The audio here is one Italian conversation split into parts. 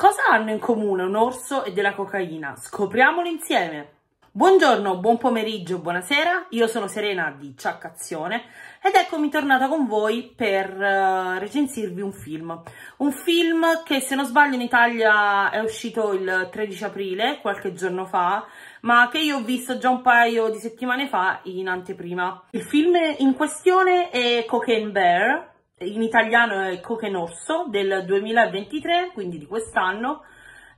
Cosa hanno in comune un orso e della cocaina? Scopriamolo insieme! Buongiorno, buon pomeriggio, buonasera, io sono Serena di Ciaccazione ed eccomi tornata con voi per eh, recensirvi un film. Un film che se non sbaglio in Italia è uscito il 13 aprile, qualche giorno fa, ma che io ho visto già un paio di settimane fa in anteprima. Il film in questione è Cocaine Bear, in italiano è Coche Nosso del 2023, quindi di quest'anno,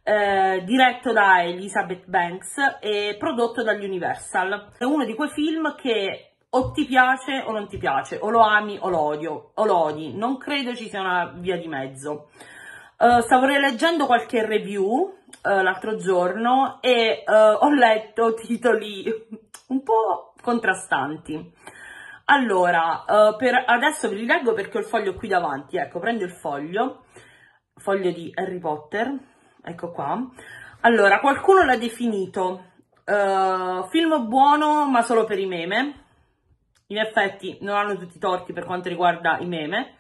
eh, diretto da Elizabeth Banks e prodotto dagli Universal. È uno di quei film che o ti piace o non ti piace, o lo ami o lo odio, o lo odi. Non credo ci sia una via di mezzo. Uh, stavo rileggendo qualche review uh, l'altro giorno e uh, ho letto titoli un po' contrastanti. Allora, uh, per adesso vi li leggo perché ho il foglio qui davanti, ecco, prendo il foglio, foglio di Harry Potter, ecco qua. Allora, qualcuno l'ha definito uh, film buono ma solo per i meme, in effetti non hanno tutti i torti per quanto riguarda i meme,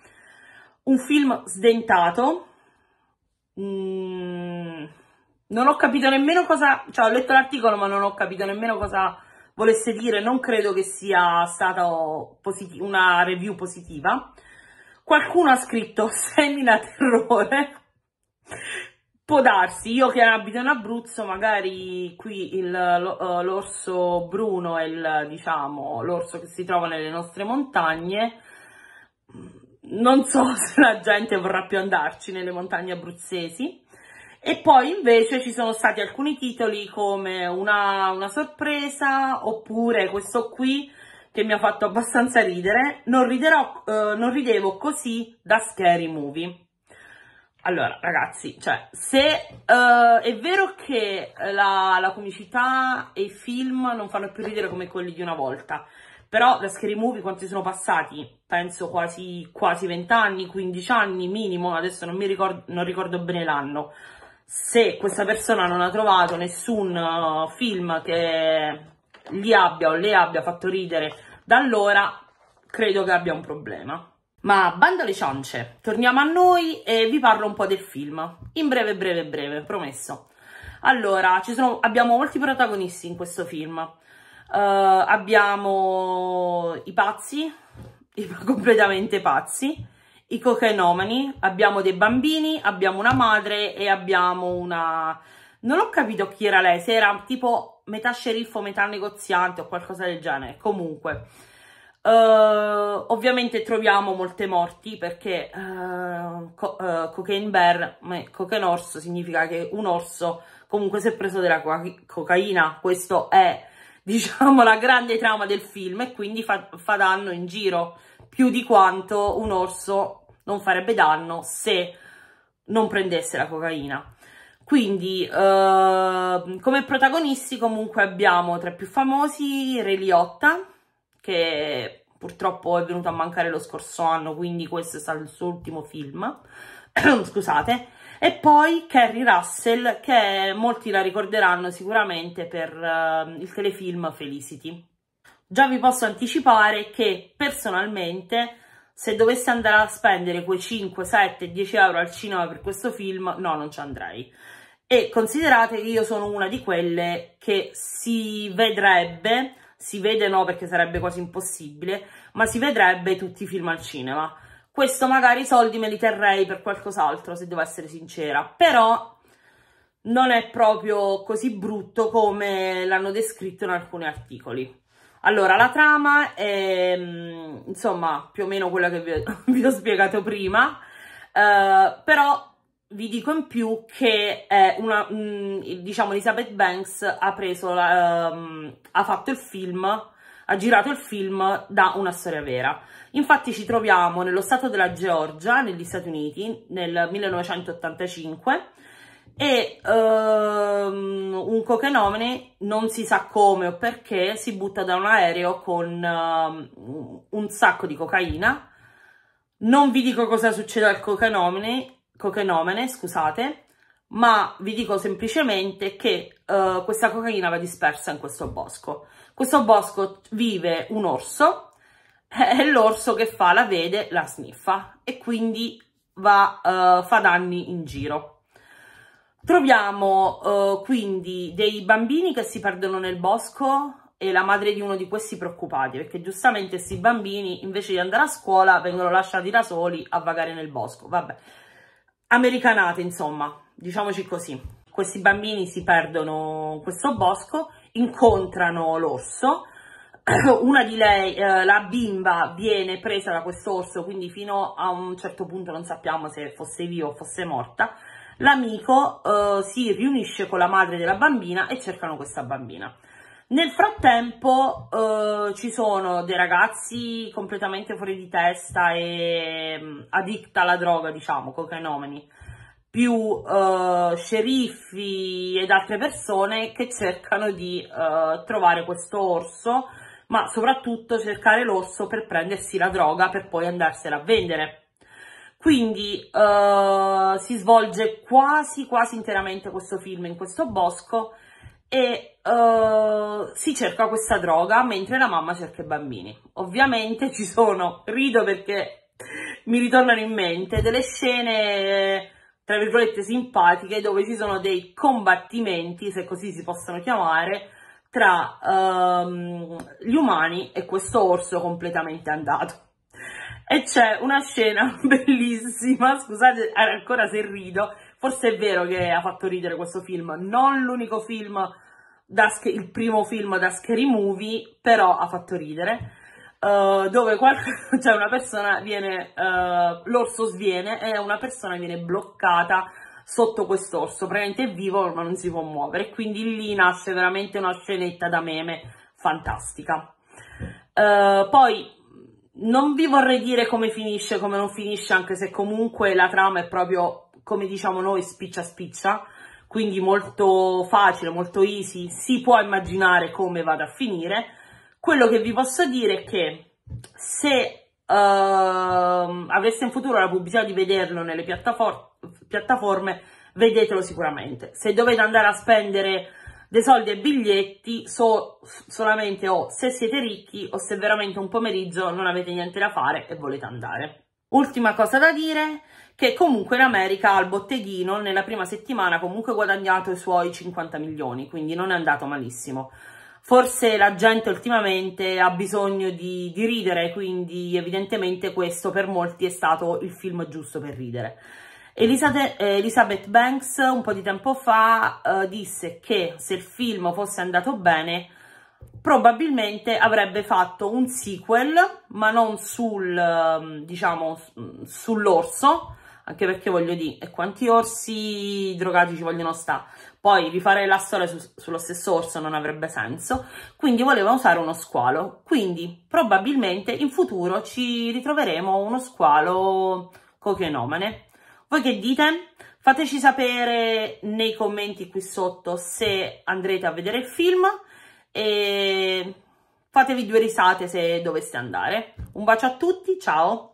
un film sdentato, mm, non ho capito nemmeno cosa, cioè ho letto l'articolo ma non ho capito nemmeno cosa volesse dire, non credo che sia stata posit- una review positiva. Qualcuno ha scritto semina terrore. Può darsi, io che abito in Abruzzo, magari qui il, eh, l'orso bruno è il, diciamo, l'orso che si trova nelle nostre montagne. Non so se la gente vorrà più andarci nelle montagne abruzzesi. E poi invece ci sono stati alcuni titoli come una, una sorpresa oppure questo qui che mi ha fatto abbastanza ridere, non, riderò, eh, non ridevo così da Scary Movie. Allora, ragazzi, cioè, se uh, è vero che la, la, comicità e i film non fanno più ridere come quelli di una volta, però da Scary Movie quanti sono passati? Penso quasi, quasi 20 anni, 15 anni minimo, adesso non, ricordo, non ricordo bene l'anno se questa persona non ha trovato nessun uh, film che gli abbia o le abbia fatto ridere da allora, credo che abbia un problema. Ma bando alle ciance, torniamo a noi e vi parlo un po' del film. In breve, breve, breve, promesso. Allora, sono, abbiamo molti protagonisti in questo film. Uh, abbiamo i pazzi, i completamente pazzi, i cocainomani, abbiamo dei bambini, abbiamo una madre e abbiamo una... Non ho capito chi era lei, se era tipo metà sceriffo, metà negoziante o qualcosa del genere. Comunque, uh, ovviamente troviamo molte morti perché uh, co uh, cocaine bear, cocaine orso, significa che un orso comunque si è preso della co cocaina. Questo è, diciamo, la grande trama del film e quindi fa, fa danno in giro più di quanto un orso non farebbe danno se non prendesse la cocaina. Quindi, eh, come protagonisti comunque abbiamo tra i più famosi Ray Liotta, che purtroppo è venuto a mancare lo scorso anno, quindi questo è stato il suo ultimo film, scusate, e poi Kerry Russell, che molti la ricorderanno sicuramente per eh, il telefilm Felicity. Già vi posso anticipare che personalmente se dovessi andare a spendere quei 5, 7, 10 euro al cinema per questo film, no, non ci andrei. E considerate che io sono una di quelle che si vedrebbe, si vede no perché sarebbe quasi impossibile, ma si vedrebbe tutti i film al cinema. Questo magari i soldi me li terrei per qualcos'altro, se devo essere sincera, però non è proprio così brutto come l'hanno descritto in alcuni articoli. Allora, la trama è, mm, insomma, più o meno quella che vi, ho spiegato prima, eh, però vi dico in più che una, mm, diciamo, Elizabeth Banks ha preso, la, um, ha fatto il film ha girato il film da una storia vera. Infatti ci troviamo nello stato della Georgia, negli Stati Uniti, nel 1985, e um, un cochenomene non si sa come o perché si butta da un aereo con um, un sacco di cocaina non vi dico cosa succede al cochenomene, cochenomene scusate ma vi dico semplicemente che uh, questa cocaina va dispersa in questo bosco questo bosco vive un orso eh, è l'orso che fa la vede la sniffa e quindi va, uh, fa danni in giro Troviamo uh, quindi dei bambini che si perdono nel bosco e la madre di uno di questi preoccupati perché giustamente questi bambini invece di andare a scuola vengono lasciati da soli a vagare nel bosco. Vabbè, americanate insomma, diciamoci così. Questi bambini si perdono in questo bosco, incontrano l'orso, una di lei, eh, la bimba, viene presa da questo orso, quindi fino a un certo punto non sappiamo se fosse viva o fosse morta l'amico eh, si riunisce con la madre della bambina e cercano questa bambina. Nel frattempo eh, ci sono dei ragazzi completamente fuori di testa e mh, mm, addicta alla droga, diciamo, cocainomani, più eh, sceriffi ed altre persone che cercano di eh, trovare questo orso, ma soprattutto cercare l'orso per prendersi la droga per poi andarsela a vendere. Quindi uh, si svolge quasi, quasi interamente questo film in questo bosco e uh, si cerca questa droga mentre la mamma cerca i bambini. Ovviamente ci sono, rido perché mi ritornano in mente, delle scene tra virgolette simpatiche dove ci sono dei combattimenti, se così si possono chiamare, tra um, gli umani e questo orso completamente andato e c'è una scena bellissima, scusate eh, ancora se rido, forse è vero che ha fatto ridere questo film, non l'unico film, da il primo film da Scary Movie, però ha fatto ridere, uh, dove qual- cioè una persona viene, uh, l'orso sviene e una persona viene bloccata sotto quest'orso, praticamente è vivo ma non si può muovere, quindi lì nasce veramente una scenetta da meme fantastica. Uh, poi non vi vorrei dire come finisce, come non finisce, anche se comunque la trama è proprio, come diciamo noi, spiccia spiccia, quindi molto facile, molto easy, si può immaginare come vada a finire. Quello che vi posso dire è che se uh, aveste in futuro la pubblicità di vederlo nelle piattaforme, piattaforme vedetelo sicuramente. Se dovete andare a spendere dei soldi e biglietti so solamente o se siete ricchi o se veramente un pomeriggio non avete niente da fare e volete andare. Ultima cosa da dire, che comunque in America al botteghino nella prima settimana comunque guadagnato i suoi 50 milioni, quindi non è andato malissimo. Forse la gente ultimamente ha bisogno di, di ridere, quindi evidentemente questo per molti è stato il film giusto per ridere. Eh. Eh, Elisabeth, Banks un po' di tempo fa eh, disse che se il film fosse andato bene probabilmente avrebbe fatto un sequel ma non sul ehm, diciamo sull'orso anche perché voglio dire e quanti orsi drogati ci vogliono sta poi rifare la storia su, sullo stesso orso non avrebbe senso quindi voleva usare uno squalo quindi probabilmente in futuro ci ritroveremo uno squalo cochenomane voi che dite? Fateci sapere nei commenti qui sotto se andrete a vedere il film e fatevi due risate se doveste andare. Un bacio a tutti, ciao!